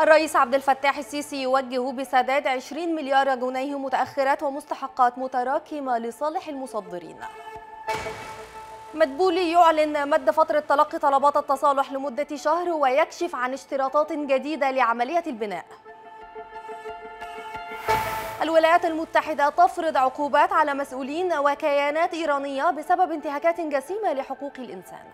الرئيس عبد الفتاح السيسي يوجه بسداد 20 مليار جنيه متأخرات ومستحقات متراكمة لصالح المصدرين مدبولي يعلن مد فترة تلقي طلبات التصالح لمدة شهر ويكشف عن اشتراطات جديدة لعملية البناء الولايات المتحدة تفرض عقوبات على مسؤولين وكيانات إيرانية بسبب انتهاكات جسيمة لحقوق الإنسان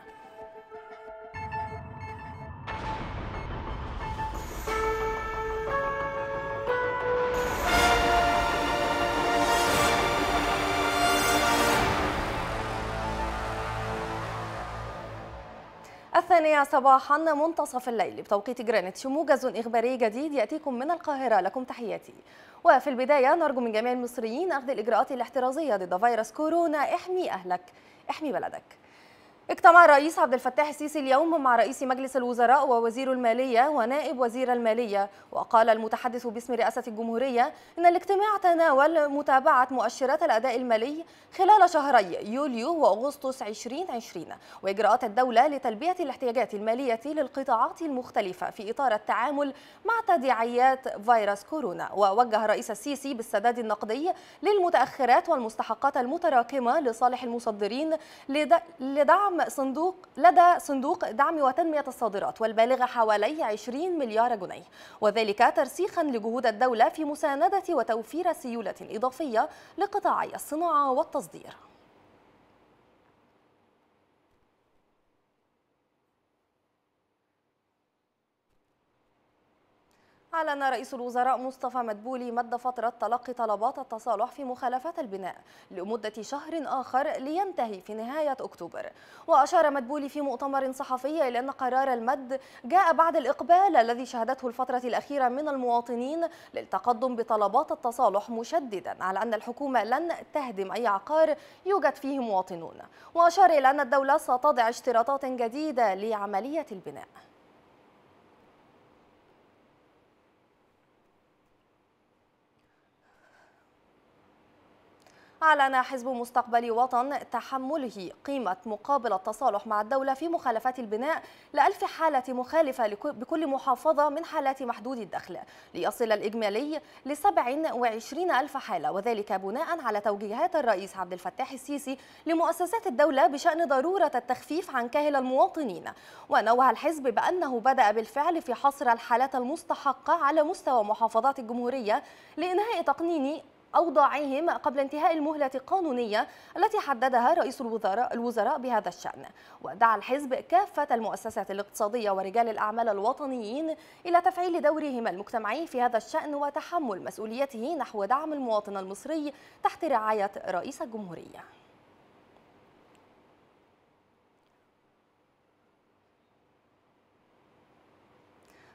الثانية صباحا منتصف الليل بتوقيت جرينتش موجز إخباري جديد يأتيكم من القاهرة لكم تحياتي وفي البداية نرجو من جميع المصريين أخذ الإجراءات الاحترازية ضد فيروس كورونا احمي أهلك احمي بلدك اجتمع الرئيس عبد الفتاح السيسي اليوم مع رئيس مجلس الوزراء ووزير المالية ونائب وزير المالية وقال المتحدث باسم رئاسة الجمهورية إن الاجتماع تناول متابعة مؤشرات الأداء المالي خلال شهري يوليو وأغسطس 2020 وإجراءات الدولة لتلبية الاحتياجات المالية للقطاعات المختلفة في إطار التعامل مع تداعيات فيروس كورونا ووجه الرئيس السيسي بالسداد النقدي للمتأخرات والمستحقات المتراكمة لصالح المصدرين لدعم دعم صندوق لدى صندوق دعم وتنمية الصادرات والبالغة حوالي 20 مليار جنيه وذلك ترسيخا لجهود الدولة في مساندة وتوفير سيولة إضافية لقطاعي الصناعة والتصدير أعلن رئيس الوزراء مصطفى مدبولي مد فترة تلقي طلبات التصالح في مخالفات البناء لمدة شهر آخر لينتهي في نهاية أكتوبر وأشار مدبولي في مؤتمر صحفي إلى أن قرار المد جاء بعد الإقبال الذي شهدته الفترة الأخيرة من المواطنين للتقدم بطلبات التصالح مشددا على أن الحكومة لن تهدم أي عقار يوجد فيه مواطنون وأشار إلى أن الدولة ستضع اشتراطات جديدة لعملية البناء أعلن حزب مستقبل وطن تحمله قيمة مقابل التصالح مع الدولة في مخالفات البناء لألف حالة مخالفة بكل محافظة من حالات محدود الدخل ليصل الإجمالي ل 27 ألف حالة وذلك بناء على توجيهات الرئيس عبد الفتاح السيسي لمؤسسات الدولة بشأن ضرورة التخفيف عن كاهل المواطنين ونوه الحزب بأنه بدأ بالفعل في حصر الحالات المستحقة على مستوى محافظات الجمهورية لإنهاء تقنين أوضاعهم قبل انتهاء المهلة القانونية التي حددها رئيس الوزراء, الوزراء بهذا الشأن ودعا الحزب كافة المؤسسات الاقتصادية ورجال الأعمال الوطنيين إلى تفعيل دورهم المجتمعي في هذا الشأن وتحمل مسؤوليته نحو دعم المواطن المصري تحت رعاية رئيس الجمهورية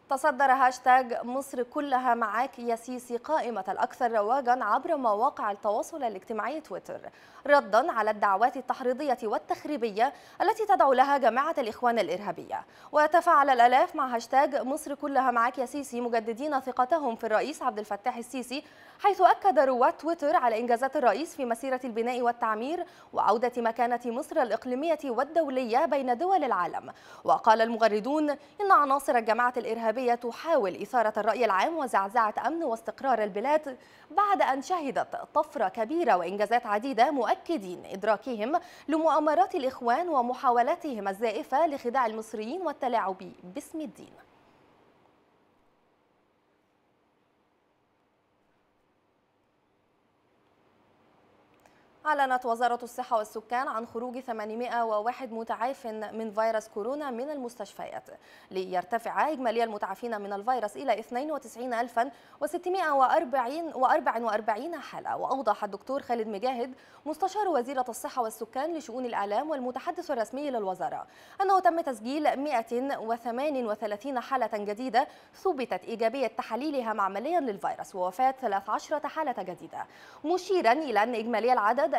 تصدر هاشتاج مصر كلها معاك يا سيسي قائمة الأكثر رواجا عبر مواقع التواصل الاجتماعي تويتر ردا على الدعوات التحريضية والتخريبية التي تدعو لها جماعة الإخوان الإرهابية وتفاعل الألاف مع هاشتاج مصر كلها معاك يا سيسي مجددين ثقتهم في الرئيس عبد الفتاح السيسي حيث أكد رواد تويتر على إنجازات الرئيس في مسيرة البناء والتعمير وعودة مكانة مصر الإقليمية والدولية بين دول العالم وقال المغردون إن عناصر الجماعة الإرهابية العربية تحاول إثارة الرأي العام وزعزعة أمن واستقرار البلاد بعد أن شهدت طفرة كبيرة وإنجازات عديدة مؤكدين إدراكهم لمؤامرات الإخوان ومحاولاتهم الزائفة لخداع المصريين والتلاعب باسم الدين أعلنت وزارة الصحة والسكان عن خروج 801 متعاف من فيروس كورونا من المستشفيات ليرتفع إجمالي المتعافين من الفيروس إلى 92644 حالة وأوضح الدكتور خالد مجاهد مستشار وزيرة الصحة والسكان لشؤون الإعلام والمتحدث الرسمي للوزارة أنه تم تسجيل 138 حالة جديدة ثبتت إيجابية تحاليلها معمليا للفيروس ووفاة 13 حالة جديدة مشيرا إلى أن إجمالي العدد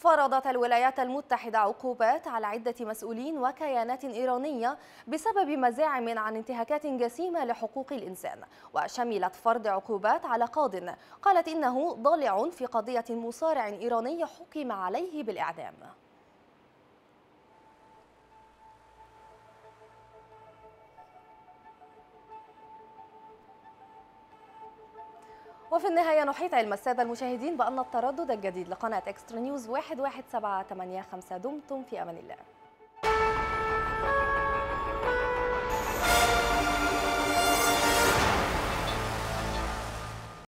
فرضت الولايات المتحدة عقوبات على عدة مسؤولين وكيانات إيرانية بسبب مزاعم عن انتهاكات جسيمة لحقوق الإنسان وشملت فرض عقوبات على قاض قالت إنه ضالع في قضية مصارع إيراني حكم عليه بالإعدام وفي النهاية نحيط علم السادة المشاهدين بأن التردد الجديد لقناة إكسترا نيوز 11785 دمتم في أمان الله